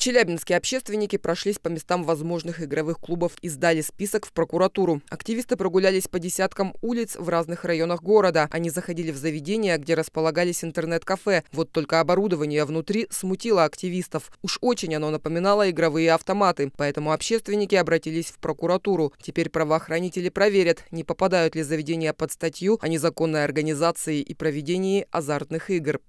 Челябинские общественники прошлись по местам возможных игровых клубов и сдали список в прокуратуру. Активисты прогулялись по десяткам улиц в разных районах города. Они заходили в заведения, где располагались интернет-кафе. Вот только оборудование внутри смутило активистов. Уж очень оно напоминало игровые автоматы. Поэтому общественники обратились в прокуратуру. Теперь правоохранители проверят, не попадают ли заведения под статью о незаконной организации и проведении азартных игр.